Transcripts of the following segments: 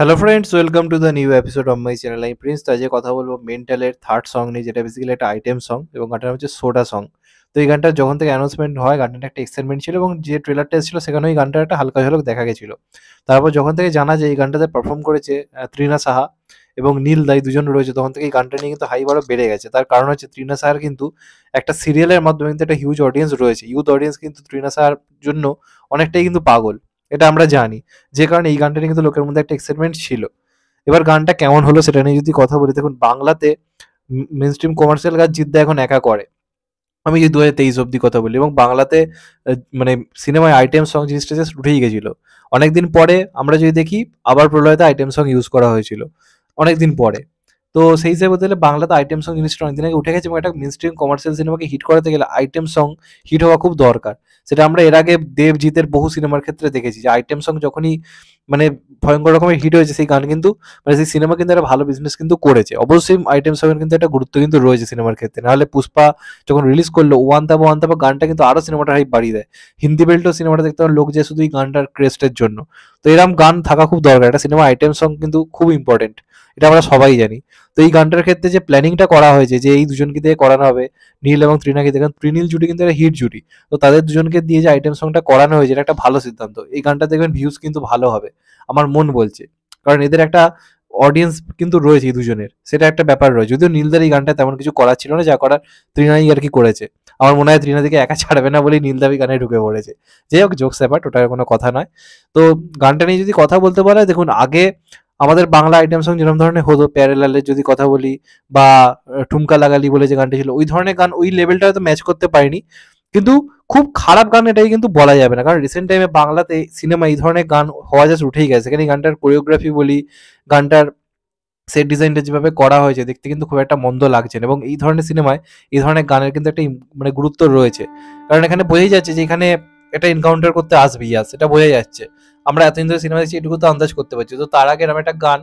hello friends welcome to the new episode of my channel আমি প্রিন্স আজকে কথা বলবো মেন্টালের থার্ড সং নিয়ে যেটা বেসিক্যালি একটা আইটেম সং এবং গানটার হচ্ছে সোডা সং তো এই গানটা যখন থেকে অ্যানাউন্সমেন্ট হয় গানটা একটা এক্সাইটমেন্ট ছিল এবং যে ট্রেলারটা এসেছিল সেখানে ওই গানটা একটা হালকা ঝলক দেখা গেছিলো তারপর যখন থেকে জানা যায় এই গানটাতে পারফর্ম করেছে ত্রিনা সাহা এবং নীল দাই দুজন রয়েছে তখন থেকে এই গানটা নিয়ে কিন্তু হাই বারো বেড়ে গেছে তার কারণ হচ্ছে ত্রিনা সাহার কিন্তু একটা সিরিয়ালের মাধ্যমে কিন্তু একটা হিউজ অডিয়েন্স রয়েছে ইউথ অডিয়েন্স কিন্তু ত্রিনা সাহার জন্য অনেকটাই কিন্তু পাগল এটা আমরা জানি যে কারণে এই গানটা নিয়ে কিন্তু লোকের মধ্যে একটা এক্সাইটমেন্ট ছিল এবার গানটা কেমন হলো সেটা নিয়ে যদি কথা বলি দেখুন বাংলাতে মেন স্ট্রিম কমার্শিয়াল গান জিদ্দা এখন একা করে আমি যদি দু হাজার তেইশ অব্দি কথা বলি এবং বাংলাতে মানে সিনেমায় আইটেম সং জিনিসটা জাস্ট উঠেই গেছিলো অনেকদিন পরে আমরা যদি দেখি আবার প্রলয়তে আইটেম সং ইউজ করা হয়েছিল অনেকদিন পরে তো সেই হিসেবে বলতে গেলে বাংলাতে আইটেম সং জিনিসটা অনেকদিন আগে উঠে গেছে এবং একটা মিনস্ট্রিম কমার্শিয়াল সিনেমাকে হিট করাতে গেলে আইটেম সং হিট হওয়া খুব দরকার সেটা আমরা এর আগে দেবজিতের বহু সিনেমার ক্ষেত্রে দেখেছি যে আইটেম সং যখনই মানে ভয়ঙ্কর রকমের হিট হয়েছে সেই গান কিন্তু মানে সেই সিনেমা কিন্তু একটা ভালো বিজনেস কিন্তু করেছে অবশ্যই আইটেম সংয়ের কিন্তু একটা গুরুত্ব কিন্তু রয়েছে সিনেমার ক্ষেত্রে নাহলে পুষ্পা যখন রিলিজ করলো ওয়ান তাবা ওয়ান তাবা গানটা কিন্তু আরও সিনেমাটা হাইপ বাড়িয়ে দেয় হিন্দি বেল্টও সিনেমাটা দেখতে পারেন লোক যে শুধু এই গানটার ক্রেস্টের জন্য তো এরম গান থাকা খুব দরকার একটা সিনেমা আইটেম সং কিন্তু খুব ইম্পর্টেন্ট এটা আমরা সবাই জানি তো এই গানটার ক্ষেত্রে যে প্ল্যানিংটা করা হয়েছে যে এই দুজনকে দিয়ে করানো হবে নীল এবং ত্রিনাকে দিয়ে কারণ ত্রিনীল জুটি কিন্তু একটা হিট জুটি তো তাদের দুজনকে দিয়ে যে আইটেম সংটা করানো হয়েছে এটা একটা ভালো সিদ্ধান্ত এই গানটা দেখবেন ভিউজ কিন্তু ভালো হবে আমার মন বলছে কারণ এদের একটা অডিয়েন্স কিন্তু রয়েছে এই দুজনের সেটা একটা ব্যাপার রয়েছে যদিও নীলদার এই গানটা তেমন কিছু করার ছিল না যা করার ত্রিনাই আর কি করেছে আমার মনে হয় ত্রিনাদিকে একা ছাড়বে না বলেই নীলদাবি গানে ঢুকে পড়েছে যাই হোক জোকস ব্যাপার ওটার কোনো কথা নয় তো গানটা নিয়ে যদি কথা বলতে পারে দেখুন আগে আমাদের বাংলা আইটেম সং যেরকম ধরনের হতো প্যারেলালের যদি কথা বলি বা ঠুমকা লাগালি বলে যে গানটি ছিল ওই ধরনের গান ওই লেভেলটা হয়তো ম্যাচ করতে পারিনি কিন্তু খুব খারাপ গান এটাই কিন্তু বলা যাবে না কারণ রিসেন্ট টাইমে বাংলাতে সিনেমা এই ধরনের গান হওয়া জাস্ট উঠেই গেছে সেখানে গানটার কোরিওগ্রাফি বলি গানটার সেট ডিজাইনটা যেভাবে করা হয়েছে দেখতে কিন্তু খুব একটা মন্দ লাগছে এবং এই ধরনের সিনেমায় এই ধরনের গানের কিন্তু একটা মানে গুরুত্ব রয়েছে কারণ এখানে বোঝাই যাচ্ছে যে এখানে এটা এনকাউন্টার করতে আসবেই আস এটা বোঝাই যাচ্ছে আমরা এতদিন ধরে সিনেমা দেখছি এটুকু তো আন্দাজ করতে পারছি তো তার আগে এরকম একটা গান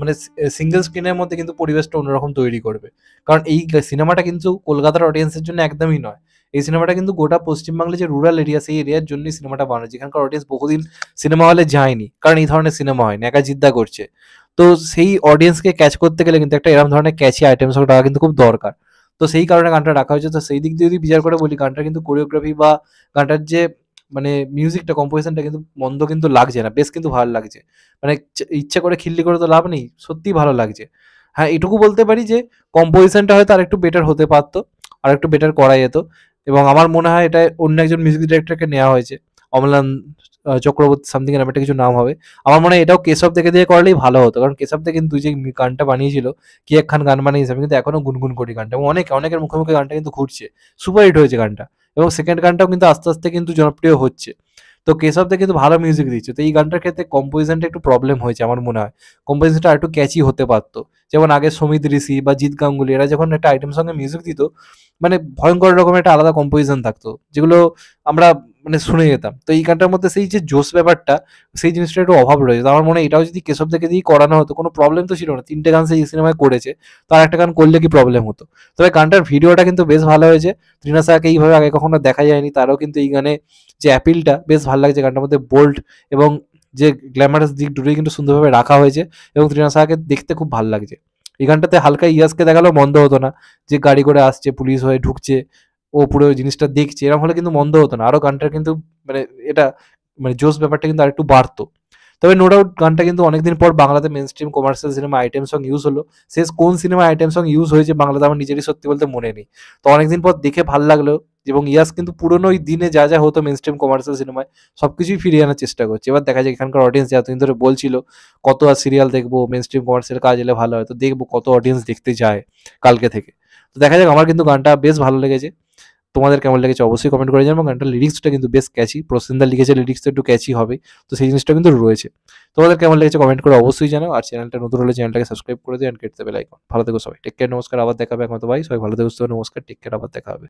মানে সিঙ্গেল স্ক্রিনের মধ্যে কিন্তু পরিবেশটা অন্যরকম তৈরি করবে কারণ এই সিনেমাটা কিন্তু কলকাতার অডিয়েন্সের জন্য একদমই নয় এই সিনেমাটা কিন্তু গোটা পশ্চিমবাংলার যে রুরাল এরিয়া সেই এরিয়ার জন্যই সিনেমাটা বানানো যেখানকার অডিয়েন্স বহুদিন সিনেমা হলে যায়নি কারণ এই ধরনের সিনেমা হয় একা জিদ্দা করছে তো সেই অডিয়েন্সকে ক্যাচ করতে গেলে কিন্তু একটা এরকম ধরনের ক্যাচি আইটেম সব রাখা কিন্তু খুব দরকার তো সেই কারণে গানটা রাখা হয়েছে তো সেই দিক দিয়ে যদি বিচার করে বলি গানটা কিন্তু কোরিওগ্রাফি বা গানটার যে মানে মিউজিকটা কম্পোজিশনটা কিন্তু মন্দ কিন্তু লাগছে না বেশ কিন্তু ভালো লাগছে মানে ইচ্ছে করে খিল্লি করে তো লাভ নেই সত্যিই ভালো লাগছে হ্যাঁ এটুকু বলতে পারি যে কম্পোজিশনটা হয়তো আর একটু বেটার হতে পারতো আর একটু বেটার করা যেত এবং আমার মনে হয় এটা অন্য একজন মিউজিক ডিরেক্টরকে নেওয়া হয়েছে অমলান চক্রবর্তী সামথিং এরম একটা কিছু নাম হবে আমার মনে হয় এটাও কেশব থেকে দিয়ে করলেই ভালো হতো কারণ কেশব থেকে কিন্তু যে গানটা বানিয়েছিল কি একখান গান বানিয়েছে আমি কিন্তু এখনো গুনগুন করি গানটা অনেক অনেকের মুখে মুখে গানটা কিন্তু ঘুরছে সুপার হিট হয়েছে গানটা এবং সেকেন্ড গানটাও কিন্তু আস্তে আস্তে কিন্তু জনপ্রিয় হচ্ছে তো কেশবদা কিন্তু ভালো মিউজিক দিচ্ছে তো এই গানটার ক্ষেত্রে কম্পোজিশনটা একটু প্রবলেম হয়েছে আমার মনে হয় কম্পোজিশনটা একটু ক্যাচি হতে পারতো যেমন আগে সমিত ঋষি বা জিৎ গাঙ্গুলি এরা যখন একটা আইটেম সঙ্গে মিউজিক দিত মানে ভয়ঙ্কর রকমের একটা আলাদা কম্পোজিশন থাকতো যেগুলো আমরা মানে শুনে যেতাম তো এই গানটার মধ্যে সেই যে জোশ ব্যাপারটা সেই জিনিসটা একটু অভাব রয়েছে আমার মনে হয় এটাও যদি কেশব থেকে দিয়ে করানো হতো কোনো প্রবলেম তো ছিল না তিনটে গান সেই সিনেমায় করেছে তো আর একটা গান করলে কি প্রবলেম হতো তবে গানটার ভিডিওটা কিন্তু বেশ ভালো হয়েছে ত্রিনা সাহাকে এইভাবে আগে কখনো দেখা যায়নি তারও কিন্তু এই গানে যে অ্যাপিলটা বেশ ভালো লাগছে গানটার মধ্যে বোল্ড এবং যে গ্ল্যামারাস দিক দুটোই কিন্তু সুন্দরভাবে রাখা হয়েছে এবং ত্রিনা সাহাকে দেখতে খুব ভালো লাগছে এই গানটাতে হালকা ইয়াসকে দেখালেও মন্দ হতো না যে গাড়ি করে আসছে পুলিশ হয়ে ঢুকছে ও পুরো জিনিসটা দেখছে এরকম হলে কিন্তু মন্দ হতো না আরও গানটা কিন্তু মানে এটা মানে জোস ব্যাপারটা কিন্তু আরেকটু বাড়তো তবে নো ডাউট গানটা কিন্তু অনেকদিন পর বাংলাতে mainstream commercial cinema item song use হলো শেষ কোন সিনেমা আইটেম সং ইউজ হয়েছে বাংলাতে আমার নিজেরই সত্যি বলতে মনে নেই তো অনেকদিন পর দেখে ভাল লাগলো এবং ইয়াস কিন্তু পুরনো ওই দিনে যা যা হতো মেন স্ট্রিম কমার্শিয়াল সিনেমায় সব কিছুই ফিরিয়ে আনার চেষ্টা করছে এবার দেখা যায় এখানকার অডিয়েন্স এতদিন ধরে বলছিল কত আর সিরিয়াল দেখবো মেন স্ট্রিম কমার্শিয়াল কাজ এলে ভালো হয় তো দেখবো কত অডিয়েন্স দেখতে যায় কালকে থেকে তো দেখা যাক আমার কিন্তু গানটা বেশ ভালো লেগেছে তোমাদের কেমন লেগেছে অবশ্যই কমেন্ট করে জানাবো গানটার লিরিক্সটা কিন্তু বেশ ক্যাচি প্রসেনদার লিখেছে লিরিক্সটা একটু ক্যাচি হবে তো সেই জিনিসটা কিন্তু রয়েছে তোমাদের কেমন লেগেছে কমেন্ট করে অবশ্যই জানাও আর চ্যানেলটা নতুন হলে চ্যানেলটাকে সাবস্ক্রাইব করে দিও অ্যান্ড দেবে লাইক ভালো থেকো সবাই টেক কেয়ার নমস্কার আবার দেখাবে একমাত্র এখন তো ভাই সবাই ভালো থেকো নমস্কার টেক কেয়ার আবার দেখা হবে